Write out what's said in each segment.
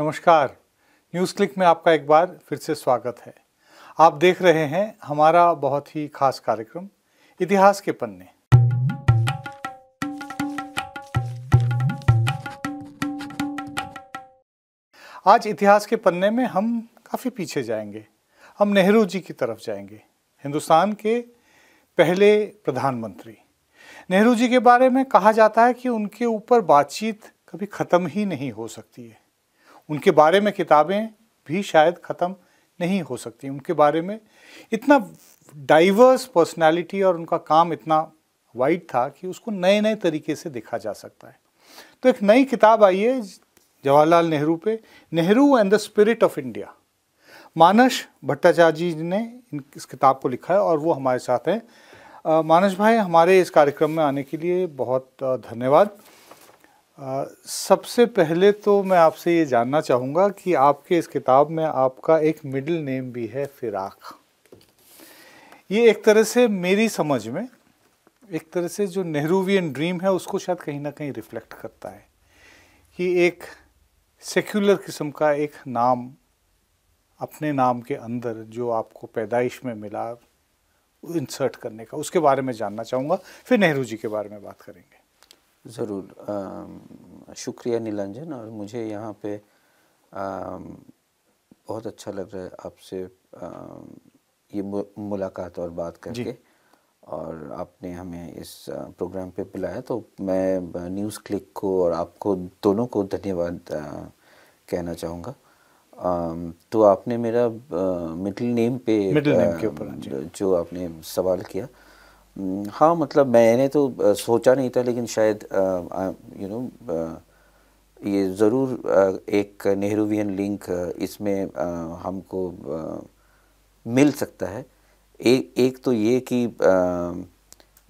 नमस्कार news click में आपका एक बार फिर से स्वागत है आप देख रहे हैं हमारा बहुत ही खास कार्यक्रम इतिहास के पन्ने आज इतिहास के पन्ने में हम काफ़ी पीछे जाएंगे हम नेहरू जी की तरफ जाएंगे हिंदुस्तान के पहले प्रधानमंत्री नेहरू जी के बारे में कहा जाता है कि उनके ऊपर बातचीत कभी ख़त्म ही नहीं हो सकती है उनके बारे में किताबें भी शायद ख़त्म नहीं हो सकती उनके बारे में इतना डाइवर्स पर्सनालिटी और उनका काम इतना वाइड था कि उसको नए नए तरीके से देखा जा सकता है तो एक नई किताब आई है जवाहरलाल नेहरू पे Nehru and the spirit of India Manas Bhattacharya ji ने इस किताब को लिखा है और वो हमारे साथ हैं मानस भाई हमारे इस कार्यक्रम में आने के लिए बहुत धन्यवाद सबसे पहले तो मैं आपसे ये जानना चाहूँगा कि आपके इस किताब में आपका एक मिडिल नेम भी है फिराक ये एक तरह से मेरी समझ में एक तरह से जो नेहरूवियन ड्रीम है उसको शायद कहीं ना कहीं रिफ्लेक्ट करता है कि एक सेक्युलर किस्म का एक नाम अपने नाम के अंदर जो आपको पैदाइश में मिला इंसर्ट करने का उसके बारे में जानना चाहूँगा फिर नेहरू जी के बारे में बात करेंगे ज़रूर शुक्रिया नीलांजन और मुझे यहाँ पे आ, बहुत अच्छा लग रहा है आपसे ये मुलाकात और बात करके और आपने हमें इस प्रोग्राम पे बुलाया तो मैं न्यूज़ क्लिक को और आपको दोनों को धन्यवाद कहना चाहूँगा तो आपने मेरा मिडिल नेम पे मिडिल नेम के ऊपर हाँ जो आपने सवाल किया हम्म, हाँ मतलब मैंने तो सोचा नहीं था लेकिन शायद यू नो ये ज़रूर एक नेहरूवियन लिंक इसमें हमको मिल सकता है एक एक तो ये कि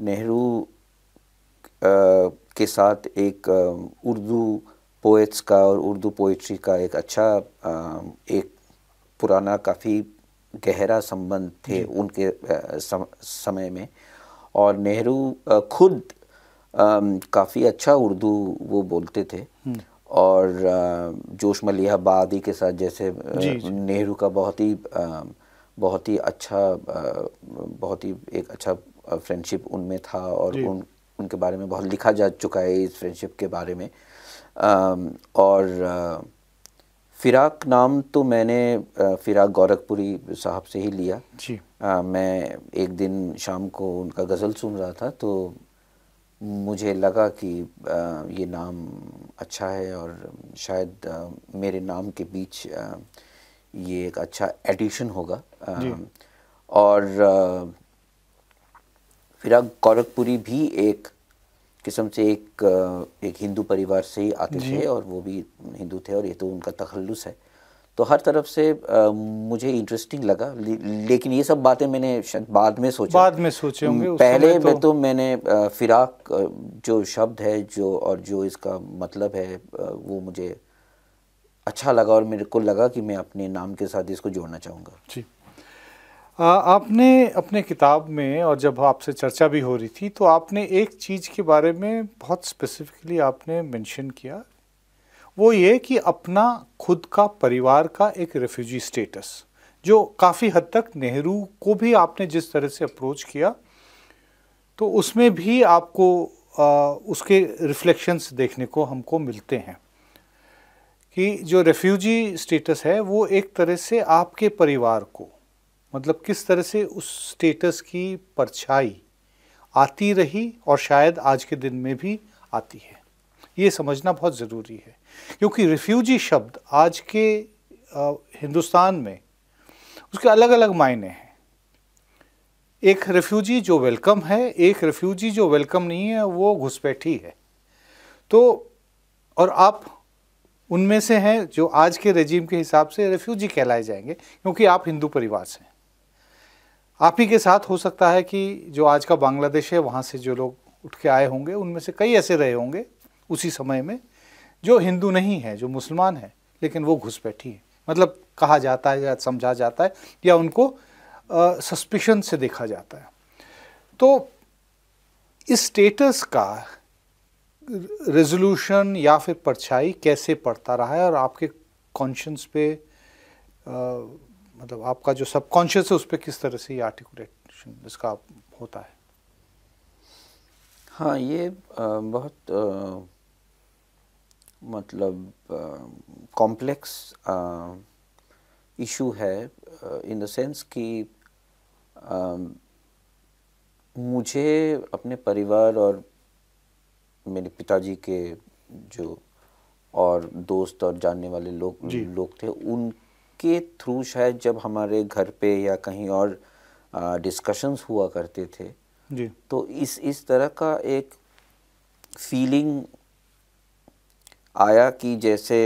नेहरू के साथ एक उर्दू पोइट्स का और उर्दू पोइट्री का एक अच्छा एक पुराना काफ़ी गहरा संबंध थे उनके समय में और नेहरू खुद काफ़ी अच्छा उर्दू वो बोलते थे हम्म। और जोश मलिया बादी के साथ जैसे नेहरू का बहुत ही बहुत ही अच्छा बहुत ही एक अच्छा फ्रेंडशिप उनमें था और उन उनके बारे में बहुत लिखा जा चुका है इस फ्रेंडशिप के बारे में और फ़िराक नाम तो मैंने फ़िराक गोरखपुरी साहब से ही लिया जी आ, मैं एक दिन शाम को उनका गज़ल सुन रहा था तो मुझे लगा कि आ, ये नाम अच्छा है और शायद आ, मेरे नाम के बीच आ, ये एक अच्छा एडिशन होगा आ, और फिर फिराग गोरखपुरी भी एक किस्म से एक एक हिंदू परिवार से ही आते थे और वो भी हिंदू थे और ये तो उनका तखल्लुस है तो हर तरफ से आ, मुझे इंटरेस्टिंग लगा ले, लेकिन ये सब बातें मैंने बाद में सोचा बाद में सोचे होंगे पहले तो... मैं तो मैंने फिराक जो शब्द है जो और जो इसका मतलब है वो मुझे अच्छा लगा और मेरे को लगा कि मैं अपने नाम के साथ इसको जोड़ना चाहूँगा जी आ, आपने अपने किताब में और जब आपसे चर्चा भी हो रही थी तो आपने एक चीज़ के बारे में बहुत स्पेसिफिकली आपने मेंशन किया वो ये कि अपना खुद का परिवार का एक रेफ्यूजी स्टेटस जो काफ़ी हद तक नेहरू को भी आपने जिस तरह से अप्रोच किया तो उसमें भी आपको आ, उसके रिफ्लेक्शंस देखने को हमको मिलते हैं कि जो रेफ्यूजी स्टेटस है वो एक तरह से आपके परिवार को मतलब किस तरह से उस स्टेटस की परछाई आती रही और शायद आज के दिन में भी आती है ये समझना बहुत ज़रूरी है क्योंकि रिफ्यूजी शब्द आज के हिंदुस्तान में उसके अलग अलग मायने हैं एक रिफ्यूजी जो वेलकम है एक रिफ्यूजी जो वेलकम नहीं है वो घुसपैठी है तो और आप उनमें से हैं जो आज के रजीम के हिसाब से रिफ्यूजी कहलाए जाएंगे क्योंकि आप हिंदू परिवार से हैं आप ही के साथ हो सकता है कि जो आज का बांग्लादेश है वहाँ से जो लोग उठ के आए होंगे उनमें से कई ऐसे रहे होंगे उसी समय में जो हिंदू नहीं है जो मुसलमान है लेकिन वो घुसपैठी है मतलब कहा जाता है या समझा जाता है या उनको सस्पिशन से देखा जाता है तो इस स्टेटस का रेजोल्यूशन या फिर परछाई कैसे पड़ता रहा है और आपके कॉन्शियंस पे आ, मतलब आपका जो सबकॉन्शियस है उस पर किस तरह से ये आर्टिकुलेशन इसका होता है हाँ ये बहुत मतलब कॉम्प्लेक्स इशू है इन द सेंस कि मुझे अपने परिवार और मेरे पिताजी के जो और दोस्त और जानने वाले लोग लोग थे उनके थ्रू शायद जब हमारे घर पे या कहीं और डिस्कशंस हुआ करते थे जी तो इस इस तरह का एक फीलिंग आया कि जैसे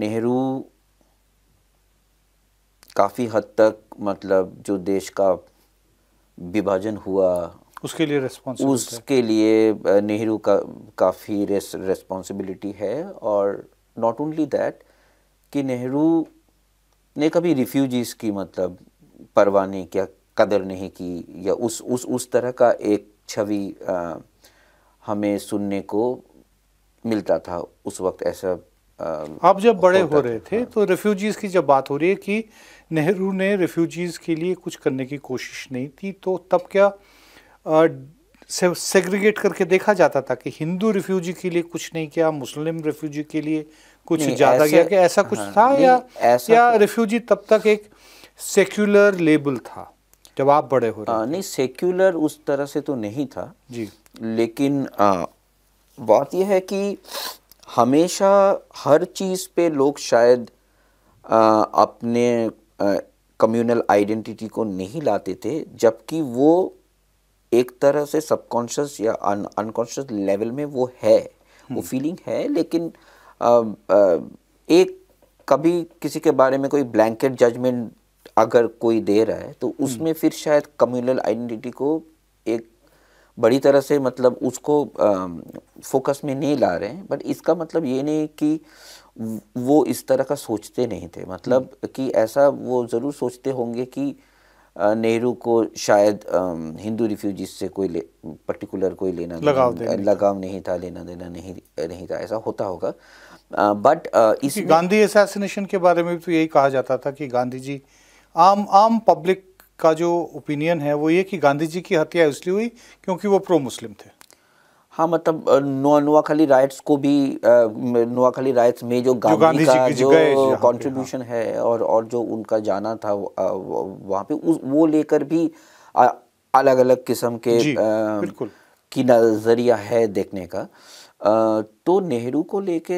नेहरू काफ़ी हद तक मतलब जो देश का विभाजन हुआ उसके लिए उसके लिए नेहरू का काफ़ी रेस रेस्पॉन्सिबिलिटी है और नॉट ओनली दैट कि नेहरू ने कभी रिफ्यूजीज़ की मतलब परवाह नहीं किया कदर नहीं की या उस उस उस तरह का एक छवि हमें सुनने को मिलता था उस वक्त ऐसा आप जब बड़े हो रहे थे हाँ। तो रेफ्यूजीज़ की जब बात हो रही है कि नेहरू ने रेफ्यूजीज़ के लिए कुछ करने की कोशिश नहीं थी तो तब क्या सेग्रीगेट करके देखा जाता था कि हिंदू रिफ्यूजी के लिए कुछ नहीं किया मुस्लिम रिफ्यूजी के लिए कुछ ज़्यादा गया कि ऐसा कुछ हाँ, था या ऐसा या रिफ्यूजी तो- तब तक एक सेक्युलर लेबल था जब आप बड़े हो रहे आ, हाँ, नहीं सेक्युलर उस तरह से तो नहीं था जी लेकिन आ, बात यह है कि हमेशा हर चीज़ पे लोग शायद आ, अपने कम्युनल आइडेंटिटी को नहीं लाते थे जबकि वो एक तरह से सबकॉन्शियस या अनकॉन्शियस लेवल में वो है वो फीलिंग हम्म। है लेकिन आ, आ, एक कभी किसी के बारे में कोई ब्लैंकेट जजमेंट अगर कोई दे रहा है तो हम्म। उसमें फिर शायद कम्युनल आइडेंटिटी को एक बड़ी तरह से मतलब उसको फोकस में नहीं ला रहे हैं बट इसका मतलब ये नहीं कि वो इस तरह का सोचते नहीं थे मतलब हम्म। कि ऐसा वो ज़रूर सोचते होंगे कि नेहरू को शायद हिंदू रिफ्यूजीज से कोई ले, पर्टिकुलर कोई लेना लगाव नहीं, लगाव नहीं था लेना देना नहीं नहीं था ऐसा होता होगा बट इस गांधी असैसिनेशन के बारे में तो यही कहा जाता था कि गांधी जी आम आम पब्लिक का जो ओपिनियन है वो ये कि गांधी जी की हत्या इसलिए हुई क्योंकि वो प्रो मुस्लिम थे हाँ मतलब नोआखली राइट्स को भी नोआखली राइट्स में जो गांधी, गांधी का जो कंट्रीब्यूशन हाँ। है और और जो उनका जाना था वहाँ पे उस वो लेकर भी अलग अलग किस्म के की नज़रिया है देखने का तो नेहरू को लेके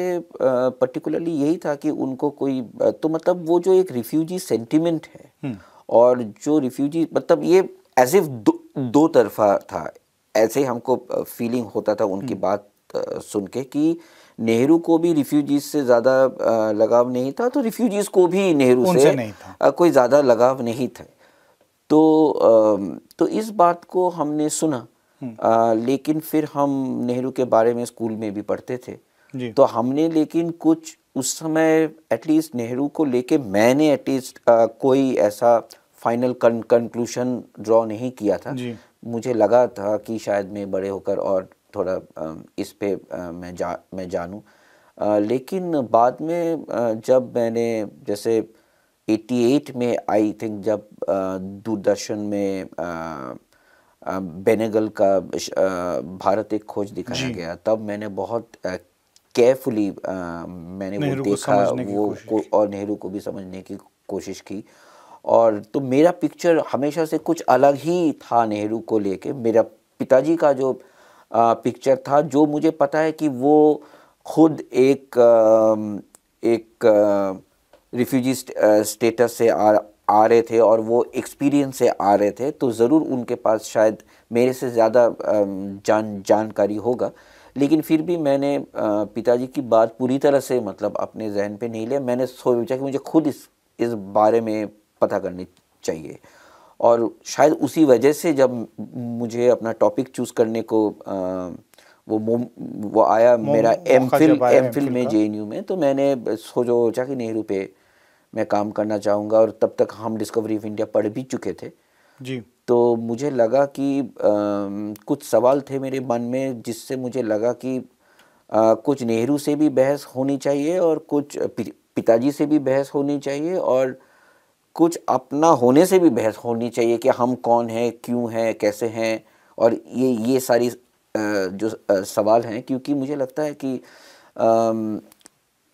पर्टिकुलरली यही था कि उनको कोई तो मतलब वो जो एक रिफ्यूजी सेंटिमेंट है हम्म। और जो रिफ्यूजी मतलब ये एज इफ दो, दो तरफा था ऐसे हमको फीलिंग होता था उनकी हम्म। बात सुन के कि नेहरू को भी रिफ्यूजीज से ज़्यादा लगाव नहीं था तो रिफ्यूजीज को भी नेहरू से कोई ज़्यादा लगाव नहीं था तो तो इस बात को हमने सुना आ, हम्म। लेकिन फिर हम नेहरू के बारे में स्कूल में भी पढ़ते थे तो हमने लेकिन कुछ उस समय एटलीस्ट नेहरू को लेके मैंने एटलीस्ट कोई ऐसा फाइनल कंक्लूशन ड्रॉ नहीं किया था मुझे लगा था कि शायद मैं बड़े होकर और थोड़ा इस पे मैं जा मैं जानूँ लेकिन बाद में जब मैंने जैसे 88 में आई थिंक जब दूरदर्शन में बेनेगल का भारत एक खोज दिखाया गया तब मैंने बहुत केयरफुली uh, मैंने वो देखा वो को, और नेहरू को भी समझने की कोशिश की और तो मेरा पिक्चर हमेशा से कुछ अलग ही था नेहरू को लेके मेरा पिताजी का जो आ, पिक्चर था जो मुझे पता है कि वो खुद एक आ, एक रिफ्यूजी स्टेटस से आ आ रहे थे और वो एक्सपीरियंस से आ रहे थे तो ज़रूर उनके पास शायद मेरे से ज़्यादा जान जानकारी होगा लेकिन फिर भी मैंने पिताजी की बात पूरी तरह से मतलब अपने जहन पे नहीं लिया मैंने सोचा कि मुझे खुद इस इस बारे में पता करनी चाहिए और शायद उसी वजह से जब मुझे अपना टॉपिक चूज़ करने को आ, वो वो आया मेरा एम फिल एम फिल में जे में तो मैंने सोचो सोचा कि नेहरू पे मैं काम करना चाहूँगा और तब तक हम डिस्कवरी ऑफ इंडिया पढ़ भी चुके थे जी तो मुझे लगा कि आ, कुछ सवाल थे मेरे मन में जिससे मुझे लगा कि आ, कुछ नेहरू से भी बहस होनी चाहिए और कुछ पि, पिताजी से भी बहस होनी चाहिए और कुछ अपना होने से भी बहस होनी चाहिए कि हम कौन हैं क्यों हैं कैसे हैं और ये ये सारी जो सवाल हैं क्योंकि मुझे लगता है कि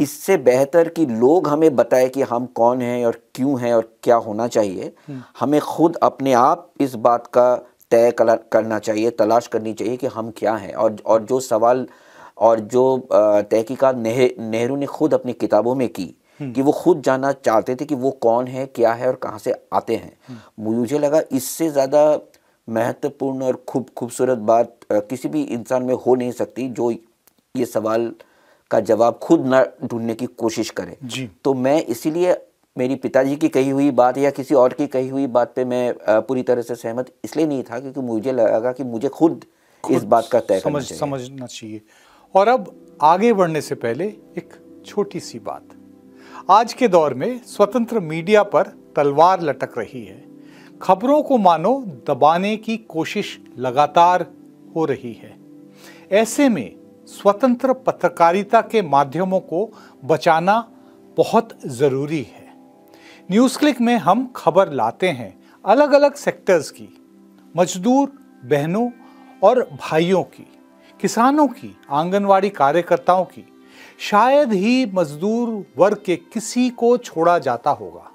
इससे बेहतर कि लोग हमें बताएं कि हम कौन हैं और क्यों हैं और क्या होना चाहिए हम्म। हमें खुद अपने आप इस बात का तय करना चाहिए तलाश करनी चाहिए कि हम क्या हैं और और जो सवाल और जो तहकीक़त नेहरू ने खुद अपनी किताबों में की हम्म। कि वो खुद जानना चाहते थे कि वो कौन है क्या है और कहाँ से आते हैं हम्म। मुझे लगा इससे ज़्यादा महत्वपूर्ण और खूब खूबसूरत बात किसी भी इंसान में हो नहीं सकती जो ये सवाल का जवाब खुद ना ढूंढने की कोशिश करें जी तो मैं इसीलिए मेरी पिताजी की कही हुई बात या किसी और की कही हुई बात पे मैं पूरी तरह से सहमत इसलिए नहीं था क्योंकि मुझे लगा कि मुझे खुद, खुद इस बात का तय समझ समझना चाहिए और अब आगे बढ़ने से पहले एक छोटी सी बात आज के दौर में स्वतंत्र मीडिया पर तलवार लटक रही है खबरों को मानो दबाने की कोशिश लगातार हो रही है ऐसे में स्वतंत्र पत्रकारिता के माध्यमों को बचाना बहुत ज़रूरी है न्यूज़ क्लिक में हम खबर लाते हैं अलग अलग सेक्टर्स की मजदूर बहनों और भाइयों की किसानों की आंगनवाड़ी कार्यकर्ताओं की शायद ही मजदूर वर्ग के किसी को छोड़ा जाता होगा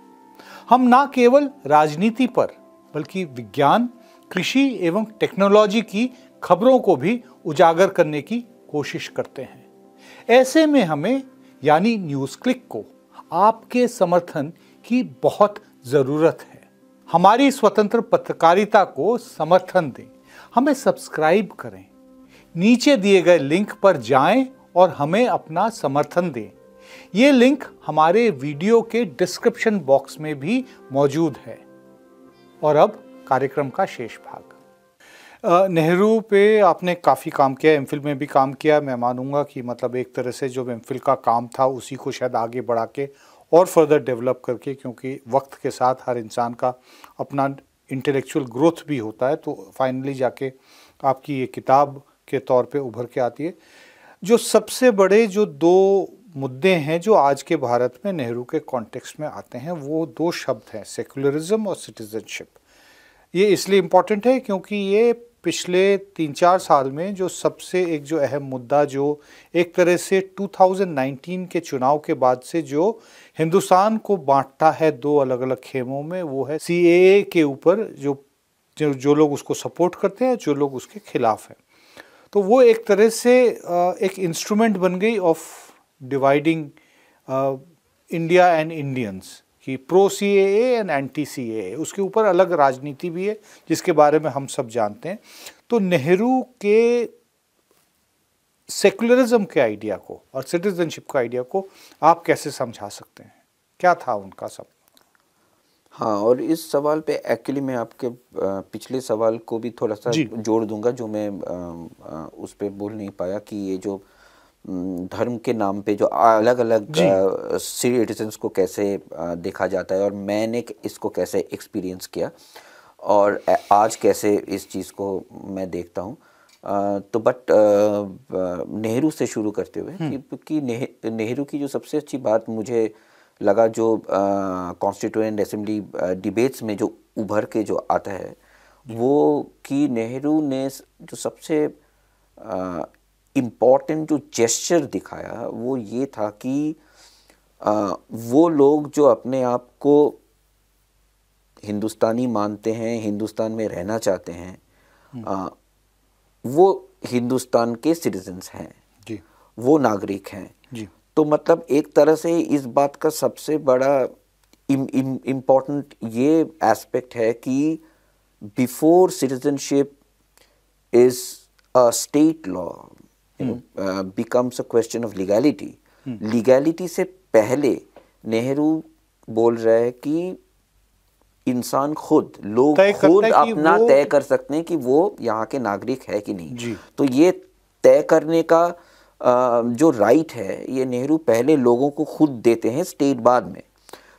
हम ना केवल राजनीति पर बल्कि विज्ञान कृषि एवं टेक्नोलॉजी की खबरों को भी उजागर करने की कोशिश करते हैं ऐसे में हमें यानी न्यूज़ क्लिक को आपके समर्थन की बहुत ज़रूरत है हमारी स्वतंत्र पत्रकारिता को समर्थन दें हमें सब्सक्राइब करें नीचे दिए गए लिंक पर जाएं और हमें अपना समर्थन दें ये लिंक हमारे वीडियो के डिस्क्रिप्शन बॉक्स में भी मौजूद है और अब कार्यक्रम का शेष भाग नेहरू पे आपने काफ़ी काम किया एम में भी काम किया मैं मानूंगा कि मतलब एक तरह से जो एम का काम था उसी को शायद आगे बढ़ा के और फर्दर डेवलप करके क्योंकि वक्त के साथ हर इंसान का अपना इंटेलेक्चुअल ग्रोथ भी होता है तो फाइनली जाके आपकी ये किताब के तौर पे उभर के आती है जो सबसे बड़े जो दो मुद्दे हैं जो आज के भारत में नेहरू के कॉन्टेक्स्ट में आते हैं वो दो शब्द हैं सेकुलरिज्म और सिटीजनशिप ये इसलिए इम्पॉर्टेंट है क्योंकि ये पिछले तीन चार साल में जो सबसे एक जो अहम मुद्दा जो एक तरह से 2019 के चुनाव के बाद से जो हिंदुस्तान को बांटता है दो अलग अलग खेमों में वो है सी के ऊपर जो जो लोग उसको सपोर्ट करते हैं जो लोग उसके खिलाफ हैं तो वो एक तरह से एक इंस्ट्रूमेंट बन गई of dividing India and Indians कि pro C and anti C उसके ऊपर अलग राजनीति भी है जिसके बारे में हम सब जानते हैं तो नेहरू के सेकुलरिज्म के आइडिया को और सिटीजनशिप का आइडिया को आप कैसे समझा सकते हैं क्या था उनका सब हाँ और इस सवाल पे एक्चुअली मैं आपके पिछले सवाल को भी थोड़ा सा जोड़ दूंगा जो मैं उस पर बोल नहीं पाया कि ये जो धर्म के नाम पे जो अलग अलग सिटीजन्स को कैसे देखा जाता है और मैंने इसको कैसे एक्सपीरियंस किया और आज कैसे इस चीज़ को मैं देखता हूँ तो बट नेहरू से शुरू करते हुए क्योंकि हम्म। नेहरू की जो सबसे अच्छी बात मुझे लगा जो कॉन्स्टिट्यूंट असेंबली डिबेट्स में जो उभर के जो आता है वो कि नेहरू ने जो सबसे इम्पॉर्टेंट जो जेस्चर दिखाया वो ये था कि आ, वो लोग जो अपने आप को हिंदुस्तानी मानते हैं हिंदुस्तान में रहना चाहते हैं आ, हम्म। वो हिंदुस्तान के सिटीजन्स हैं जी वो नागरिक हैं जी तो मतलब एक तरह से इस बात का सबसे बड़ा इम्पॉर्टेंट ये एस्पेक्ट है कि before citizenship is a state law becomes a question of legality legality से पहले नेहरू बोल रहे हैं कि इंसान खुद लोग खुद अपना तय कर सकते हैं कि वो यहाँ के नागरिक है कि नहीं तो ये तय करने का uh, जो राइट है ये नेहरू पहले लोगों को खुद देते हैं स्टेट बाद में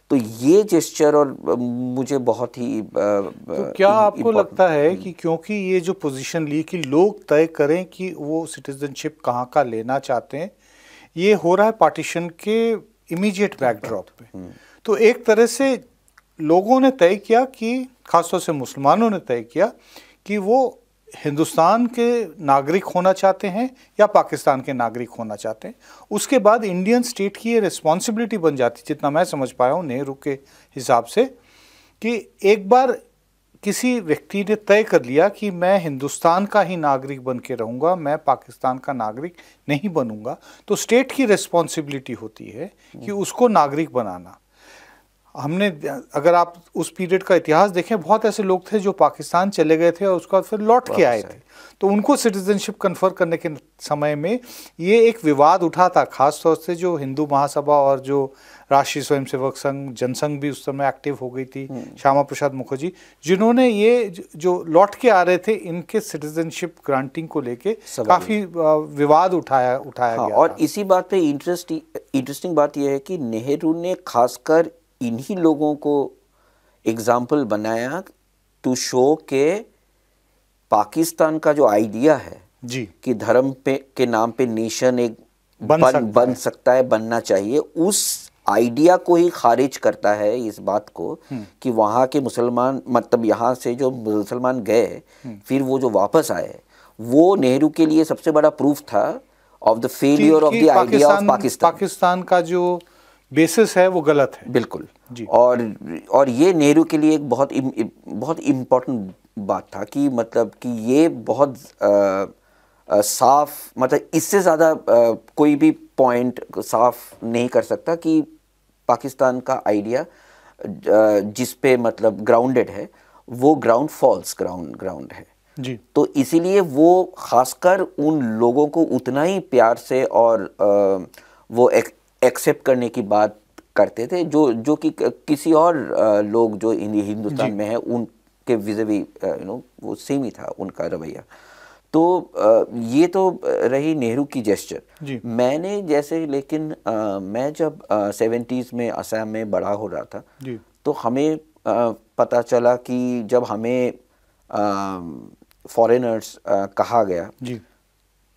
तो ये जेस्चर और मुझे बहुत ही तो क्या आपको लगता है हम्म। कि क्योंकि ये जो पोजीशन ली कि लोग तय करें कि वो सिटीजनशिप कहाँ का लेना चाहते हैं ये हो रहा है पार्टीशन के इमीडिएट बैकड्रॉप पे हम्म। तो एक तरह से लोगों ने तय किया कि खासतौर से मुसलमानों ने तय किया कि वो हिंदुस्तान के नागरिक होना चाहते हैं या पाकिस्तान के नागरिक होना चाहते हैं उसके बाद इंडियन स्टेट की ये रिस्पॉन्सिबिलिटी बन जाती जितना मैं समझ पाया हूँ नेहरू के हिसाब से कि एक बार किसी व्यक्ति ने तय कर लिया कि मैं हिंदुस्तान का ही नागरिक बन के रहूँगा मैं पाकिस्तान का नागरिक नहीं बनूंगा तो स्टेट की रिस्पॉन्सिबिलिटी होती है कि उसको नागरिक बनाना हमने अगर आप उस पीरियड का इतिहास देखें बहुत ऐसे लोग थे जो पाकिस्तान चले गए थे और उसका फिर लौट के आए थे तो उनको सिटीजनशिप कन्फर करने के समय में ये एक विवाद उठा था खासतौर से जो हिंदू महासभा और जो राष्ट्रीय स्वयंसेवक संघ जनसंघ भी उस समय एक्टिव हो गई थी हम्म। श्यामा प्रसाद मुखर्जी जिन्होंने ये जो लौट के आ रहे थे इनके सिटीजनशिप ग्रांटिंग को लेके काफ़ी विवाद उठाया उठाया हाँ, गया और इसी बात पे इंटरेस्टिंग इंटरेस्टिंग बात यह है कि नेहरू ने खासकर इन्हीं लोगों को एग्ज़ाम्पल बनाया टू शो के पाकिस्तान का जो आइडिया है जी कि धर्म पे के नाम पे नेशन एक बन बन, सकता, बन है। सकता है बनना चाहिए उस आइडिया को ही खारिज करता है इस बात को हम्म। कि वहां के मुसलमान मतलब यहाँ से जो मुसलमान गए हम्म। फिर वो जो वापस आए वो नेहरू के लिए सबसे बड़ा प्रूफ था of the failure of the idea of Pakistan Pakistan का जो बेसिस है वो गलत है बिल्कुल जी और और ये नेहरू के लिए एक बहुत इम, बहुत इम्पोर्टेंट बात था कि मतलब कि ये बहुत आ, आ, साफ मतलब इससे ज़्यादा कोई भी पॉइंट साफ नहीं कर सकता कि पाकिस्तान का आइडिया जिस पे मतलब ग्राउंडेड है वो ग्राउंड फॉल्स ग्राउंड ग्राउंड है जी तो इसीलिए वो खासकर उन लोगों को उतना ही प्यार से और आ, वो एक एक्सेप्ट करने की बात करते थे जो जो कि किसी और लोग जो हिंदुस्तान में है उनके विजवी यू नो वो सेम ही था उनका रवैया तो ये तो रही नेहरू की जेस्चर मैंने जैसे लेकिन मैं जब सेवेंटीज़ में असम में बड़ा हो रहा था तो हमें पता चला कि जब हमें फॉरेनर्स कहा गया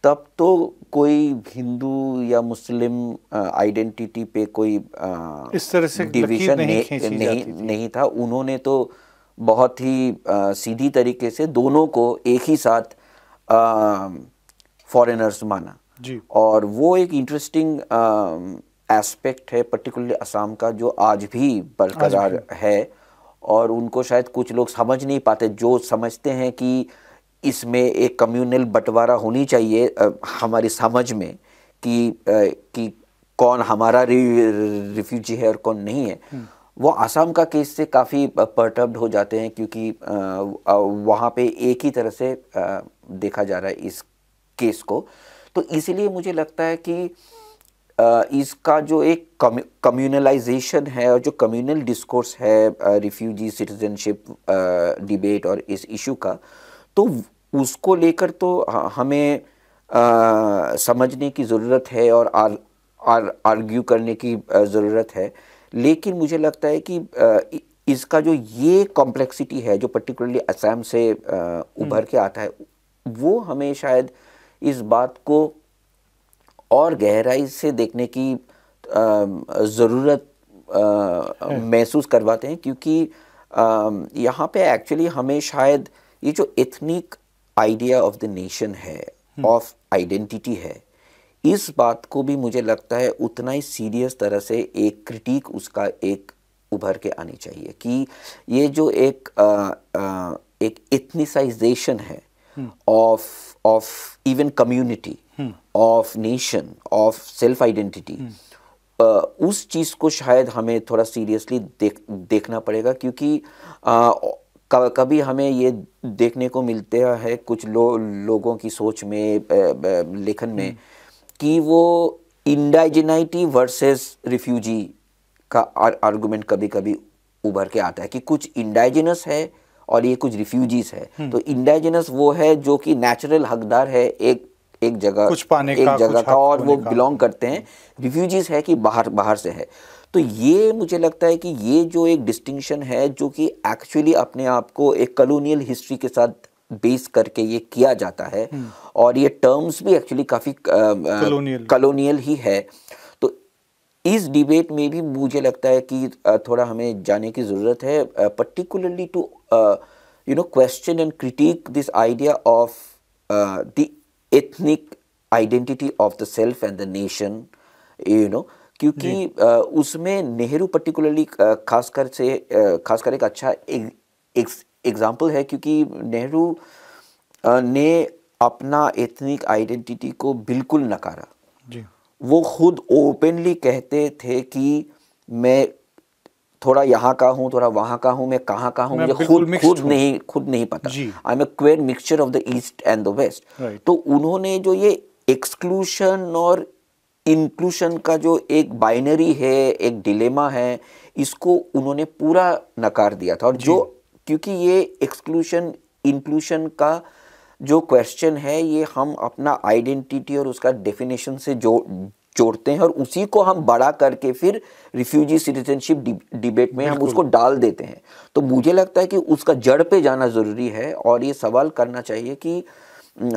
तब तो कोई हिंदू या मुस्लिम आइडेंटिटी पे कोई आ, इस तरह से डिवीजन नहीं नहीं, नहीं, नहीं था उन्होंने तो बहुत ही आ, सीधी तरीके से दोनों को एक ही साथ फॉरेनर्स माना जी और वो एक इंटरेस्टिंग एस्पेक्ट है पर्टिकुलरली असम का जो आज भी बरकरार है और उनको शायद कुछ लोग समझ नहीं पाते जो समझते हैं कि इसमें एक कम्युनल बंटवारा होनी चाहिए हमारी समझ में कि कि कौन हमारा रिफ्यूजी है और कौन नहीं है हम्म। वो आसाम का केस से काफ़ी परटर्ब्ड हो जाते हैं क्योंकि वहाँ पे एक ही तरह से देखा जा रहा है इस केस को तो इसलिए मुझे लगता है कि इसका जो एक कम्यूनलाइजेशन है और जो कम्यूनल डिस्कोर्स है रिफ्यूजी सिटीजनशिप डिबेट और इस इशू का तो उसको लेकर तो हमें आ, समझने की ज़रूरत है और आर, आर, आर्ग्यू करने की ज़रूरत है लेकिन मुझे लगता है कि इसका जो ये कॉम्प्लेक्सिटी है जो पर्टिकुलरली असम से उभर के हम्म। आता है वो हमें शायद इस बात को और गहराई से देखने की ज़रूरत महसूस करवाते हैं क्योंकि यहाँ पे एक्चुअली हमें शायद ये जो ethnic idea of the nation है ऑफ हम्म। आइडेंटिटी है इस बात को भी मुझे लगता है उतना ही सीरियस तरह से एक क्रिटिक उसका एक उभर के आनी चाहिए कि ये जो एक आ, आ, एक इथनिसाइजेशन है of of even community of nation of self identity उस चीज़ को शायद हमें थोड़ा सीरियसली देख देखना पड़ेगा क्योंकि कभी हमें ये देखने को मिलते है कुछ लो, लोगों की सोच में लेखन में हम्म। कि वो इंडाइजिनाइटी वर्सेस रिफ्यूजी का आर्गूमेंट कभी कभी उभर के आता है कि कुछ इंडाइजिनस है और ये कुछ रिफ्यूजीज है हम्म। तो इंडाइजिनस वो है जो कि नेचुरल हकदार है एक एक जगह कुछ पाने एक का, जगह का और वो बिलोंग करते हैं रिफ्यूजीज हम्म। है कि बाहर बाहर से है तो ये मुझे लगता है कि ये जो एक डिस्टिंक्शन है जो कि एक्चुअली अपने आप को एक कलोनियल हिस्ट्री के साथ बेस करके ये किया जाता है हम्म। और ये टर्म्स भी एक्चुअली काफ़ी कलोनियल ही है तो इस डिबेट में भी मुझे लगता है कि थोड़ा हमें जाने की ज़रूरत है particularly to you know question and critique this idea of the ethnic identity of the self and the nation you know क्योंकि उसमें नेहरू पर्टिकुलरली खासकर से खासकर एक अच्छा एग्जाम्पल है क्योंकि नेहरू ने अपना एथनिक आइडेंटिटी को बिल्कुल नकारा जी। वो खुद ओपनली कहते थे कि मैं थोड़ा यहाँ का हूँ थोड़ा वहाँ का हूँ मैं कहाँ का हूँ मुझे खुद खुद नहीं खुद नहीं पता I am a queer mixture of the East and the West तो उन्होंने जो ये एक्सक्लूशन और इंक्लूशन का जो एक बाइनरी है एक डिलेमा है इसको उन्होंने पूरा नकार दिया था और जो क्योंकि ये एक्सक्लूशन इंक्लूशन का जो क्वेश्चन है ये हम अपना आइडेंटिटी और उसका डेफिनेशन से जो जोड़ते हैं और उसी को हम बड़ा करके फिर रिफ्यूजी सिटीजनशिप डिबेट में हम उसको डाल देते हैं तो मुझे लगता है कि उसका जड़ पे जाना ज़रूरी है और ये सवाल करना चाहिए कि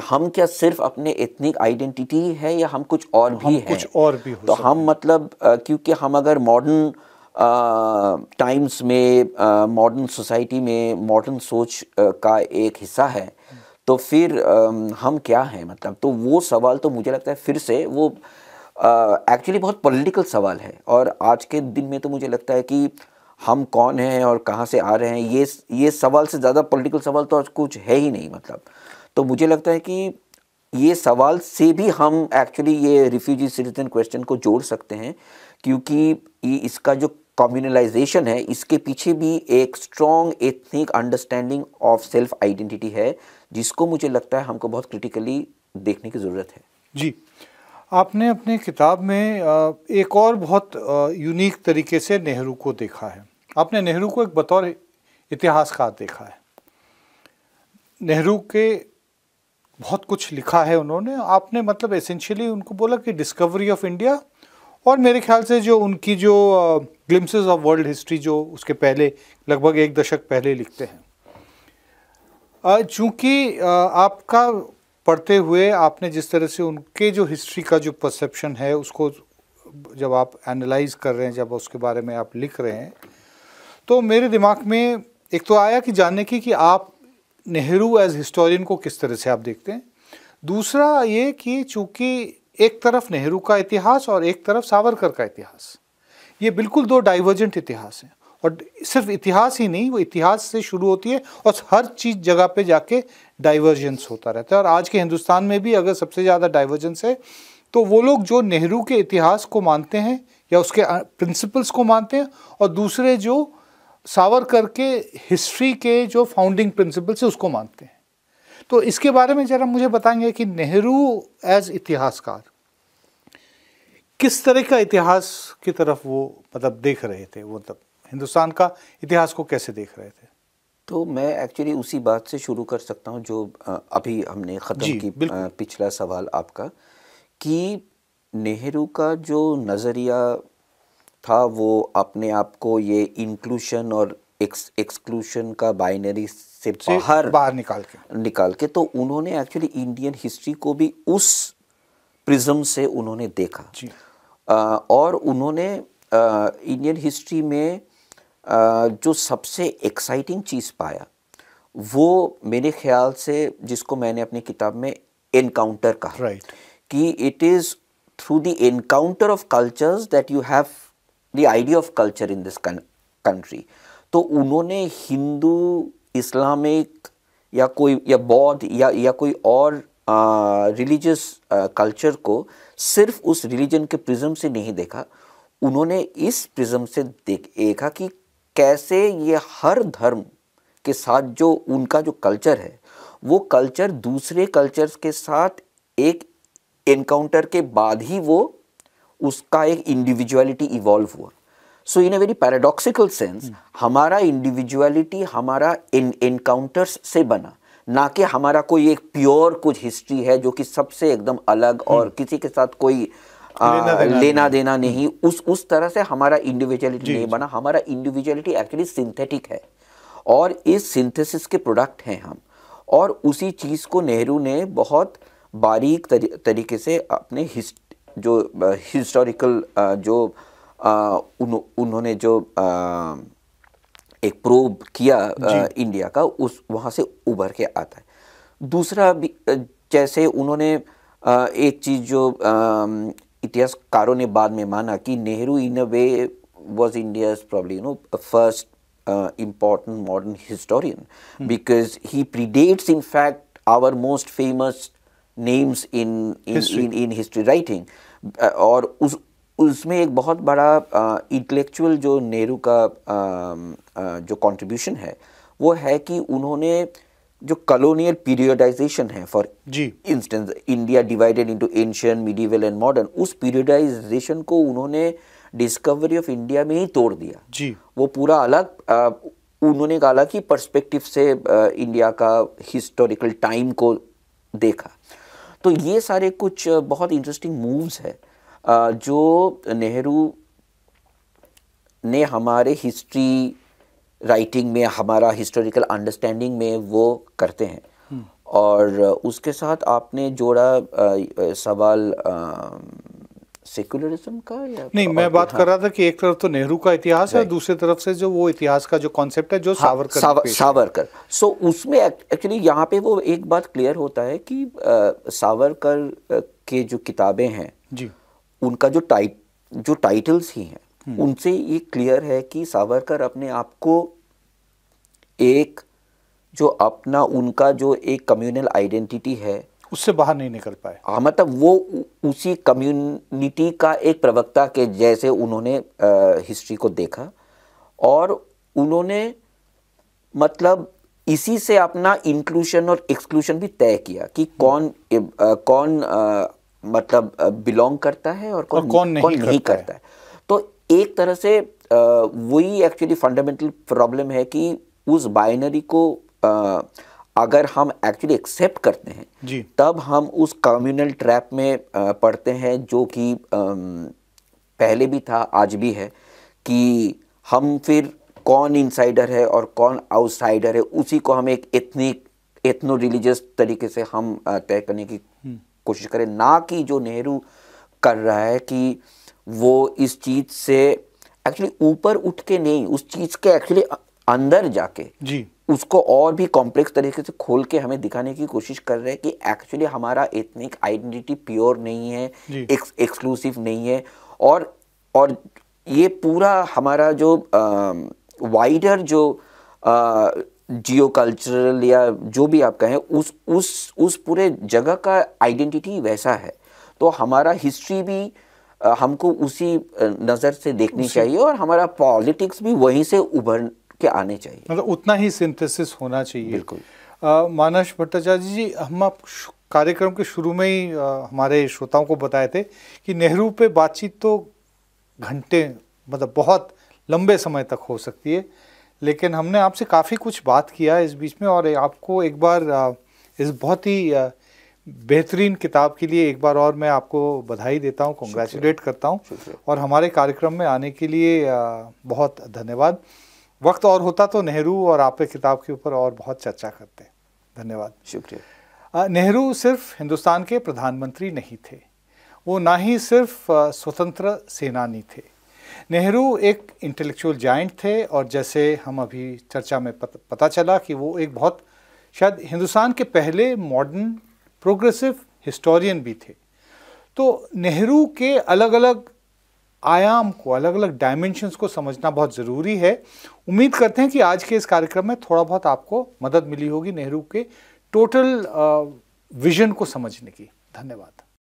हम क्या सिर्फ अपने एथनिक आइडेंटिटी है या हम कुछ और तो भी हैं कुछ और भी तो हम मतलब क्योंकि हम अगर मॉडर्न टाइम्स में मॉडर्न सोसाइटी में मॉडर्न सोच आ, का एक हिस्सा है तो फिर आ, हम क्या हैं मतलब तो वो सवाल तो मुझे लगता है फिर से वो एक्चुअली बहुत पॉलिटिकल सवाल है और आज के दिन में तो मुझे लगता है कि हम कौन हैं और कहाँ से आ रहे हैं ये ये सवाल से ज़्यादा पॉलिटिकल सवाल तो आज कुछ है ही नहीं मतलब तो मुझे लगता है कि ये सवाल से भी हम एक्चुअली ये रिफ्यूजी सिटीजन क्वेश्चन को जोड़ सकते हैं क्योंकि इसका जो कम्युनलाइजेशन है इसके पीछे भी एक strong ethnic understanding of self identity है जिसको मुझे लगता है हमको बहुत क्रिटिकली देखने की ज़रूरत है जी आपने अपने किताब में एक और बहुत यूनिक तरीके से नेहरू को देखा है आपने नेहरू को एक बतौर इतिहासकार देखा है नेहरू के बहुत कुछ लिखा है उन्होंने आपने मतलब एसेंशियली उनको बोला कि डिस्कवरी ऑफ इंडिया और मेरे ख्याल से जो उनकी जो ग्लिम्सेस ऑफ वर्ल्ड हिस्ट्री जो उसके पहले लगभग एक दशक पहले लिखते हैं चूँकि आपका पढ़ते हुए आपने जिस तरह से उनके जो हिस्ट्री का जो परसेप्शन है उसको जब आप एनालाइज कर रहे हैं जब उसके बारे में आप लिख रहे हैं तो मेरे दिमाग में एक तो आया कि जानने की कि आप नेहरू एज हिस्टोरियन को किस तरह से आप देखते हैं दूसरा ये कि चूँकि एक तरफ नेहरू का इतिहास और एक तरफ सावरकर का इतिहास ये बिल्कुल दो डाइवर्जेंट इतिहास हैं और सिर्फ इतिहास ही नहीं वो इतिहास से शुरू होती है और हर चीज़ जगह पे जाके डाइवर्जेंस होता रहता है और आज के हिंदुस्तान में भी अगर सबसे ज़्यादा डाइवर्जेंस है तो वो लोग जो नेहरू के इतिहास को मानते हैं या उसके प्रिंसिपल्स को मानते हैं और दूसरे जो सावरकर के हिस्ट्री के जो फाउंडिंग प्रिंसिपल्स है उसको मानते हैं तो इसके बारे में ज़रा मुझे बताएंगे कि नेहरू एज इतिहासकार किस तरह का इतिहास की तरफ वो मतलब देख रहे थे वो मतलब हिंदुस्तान का इतिहास को कैसे देख रहे थे तो मैं एक्चुअली उसी बात से शुरू कर सकता हूँ जो अभी हमने ख़त्म की पिछला सवाल आपका कि नेहरू का जो नज़रिया था वो अपने आप को ये इंक्लूशन और एक्सक्लूशन का बाइनरी से बाहर बाहर निकाल के निकाल के तो उन्होंने एक्चुअली इंडियन हिस्ट्री को भी उस प्रिज्म से उन्होंने देखा जी। आ, और उन्होंने इंडियन हिस्ट्री में आ, जो सबसे एक्साइटिंग चीज़ पाया वो मेरे ख्याल से जिसको मैंने अपनी किताब में एनकाउंटर कहा right. कि it is through the encounter of cultures that you have the idea of culture in this country तो उन्होंने हिंदू इस्लामिक या कोई या बौद्ध या या कोई और रिलीजियस कल्चर को सिर्फ उस रिलीजन के प्रिज्म से नहीं देखा उन्होंने इस प्रिज्म से देखा कि कैसे ये हर धर्म के साथ जो उनका जो कल्चर है वो कल्चर दूसरे कल्चर्स के साथ एक एनकाउंटर के बाद ही वो उसका एक इंडिविजुअलिटी इवॉल्व हुआ so in a very paradoxical sense हमारा इंडिविजुअलिटी हमारा एनकाउंटर्स से बना ना कि हमारा कोई एक प्योर कुछ हिस्ट्री है जो कि सबसे एकदम अलग हम्म। और किसी के साथ कोई आ, लेना देना, लेना देना नहीं उस उस तरह से हमारा इंडिविजुअलिटी नहीं बना हमारा इंडिविजुअलिटी एक्चुअली सिंथेटिक है और इस सिंथेसिस के प्रोडक्ट हैं हम और उसी चीज़ को नेहरू ने बहुत बारीक तरी, तरीके से अपने हिस्ट जो हिस्टोरिकल जो उन, उन्होंने जो एक प्रोब किया इंडिया का उस वहाँ से उभर के आता है दूसरा भी जैसे उन्होंने एक चीज़ जो इतिहासकारों ने बाद में माना कि Nehru in a way was India's probably you know first important modern historian because he predates in fact our most famous names in in in history writing और उस उसमें एक बहुत बड़ा इंटेलेक्चुअल uh, जो नेहरू का आ, um, uh, जो contribution है वो है कि उन्होंने जो कॉलोनियल पीरियडाइजेशन है for instance India divided into ancient medieval and modern उस पीरियडाइजेशन को उन्होंने डिस्कवरी ऑफ इंडिया में ही तोड़ दिया जी वो पूरा अलग uh, उन्होंने एक अलग ही पर्सपेक्टिव से आ, इंडिया का हिस्टोरिकल टाइम को देखा तो ये सारे कुछ बहुत इंटरेस्टिंग मूव्स है जो नेहरू ने हमारे हिस्ट्री राइटिंग में हमारा हिस्टोरिकल अंडरस्टैंडिंग में वो करते हैं हम्म। और उसके साथ आपने जोड़ा सवाल सेक्युलरिज्म का या नहीं मैं बात हाँ। कर रहा था कि एक तरफ तो नेहरू का इतिहास है दूसरी तरफ से जो वो इतिहास का जो कॉन्सेप्ट है जो हाँ, सावरकर सावर, सावरकर सो so, उसमें एक्चुअली यहाँ पे वो एक बात क्लियर होता है कि आ, सावरकर के जो किताबें हैं जी उनका जो टाइट जो टाइटल्स ही हैं हम्म। उनसे ये क्लियर है कि सावरकर अपने आप को एक जो अपना उनका जो एक कम्युनल आइडेंटिटी है उससे बाहर नहीं निकल पाए हाँ मतलब वो उसी कम्युनिटी का एक प्रवक्ता के जैसे उन्होंने आ, हिस्ट्री को देखा और उन्होंने मतलब इसी से अपना इंक्लूशन और एक्सक्लूशन भी तय किया कि कौन आ, कौन आ, मतलब बिलोंग करता है और कौन और कौन नहीं, कौन नहीं नहीं करता है।, करता है तो एक तरह से वही एक्चुअली फंडामेंटल प्रॉब्लम है कि उस बाइनरी को आ, अगर हम एक्चुअली एक्सेप्ट करते हैं जी तब हम उस कम्युनल ट्रैप में पढ़ते हैं जो कि पहले भी था आज भी है कि हम फिर कौन इनसाइडर है और कौन आउटसाइडर है उसी को हम एक एथनिक एथनो रिलीजियस तरीके से हम तय करने की हम्म। कोशिश करें ना कि जो नेहरू कर रहा है कि वो इस चीज़ से एक्चुअली ऊपर उठ के नहीं उस चीज़ के एक्चुअली अंदर जाके जी उसको और भी कॉम्प्लेक्स तरीके से खोल के हमें दिखाने की कोशिश कर रहे हैं कि एक्चुअली हमारा एथनिक आइडेंटिटी प्योर नहीं है एक्सक्लूसिव नहीं है और और ये पूरा हमारा जो वाइडर जो जियो कल्चरल या जो भी आप कहें उस उस उस पूरे जगह का आइडेंटिटी वैसा है तो हमारा हिस्ट्री भी हमको उसी नज़र से देखनी चाहिए और हमारा पॉलिटिक्स भी वहीं से उभर के आने चाहिए मतलब उतना ही सिंथेसिस होना चाहिए बिल्कुल मानस भट्टाचार्य जी हम आप कार्यक्रम के शुरू में ही आ, हमारे श्रोताओं को बताए थे कि नेहरू पे बातचीत तो घंटे मतलब बहुत लंबे समय तक हो सकती है लेकिन हमने आपसे काफ़ी कुछ बात किया इस बीच में और आपको एक बार इस बहुत ही बेहतरीन किताब के लिए एक बार और मैं आपको बधाई देता हूँ कॉन्ग्रेचुलेट करता हूँ और हमारे कार्यक्रम में आने के लिए बहुत धन्यवाद वक्त और होता तो नेहरू और आपके किताब के ऊपर और बहुत चर्चा करते धन्यवाद शुक्रिया नेहरू सिर्फ हिंदुस्तान के प्रधानमंत्री नहीं थे वो ना ही सिर्फ स्वतंत्र सेनानी थे नेहरू एक इंटेलेक्चुअल जाइंट थे और जैसे हम अभी चर्चा में पता चला कि वो एक बहुत शायद हिंदुस्तान के पहले मॉडर्न प्रोग्रेसिव हिस्टोरियन भी थे तो नेहरू के अलग अलग आयाम को अलग अलग डायमेंशंस को समझना बहुत ज़रूरी है उम्मीद करते हैं कि आज के इस कार्यक्रम में थोड़ा बहुत आपको मदद मिली होगी नेहरू के टोटल विजन को समझने की धन्यवाद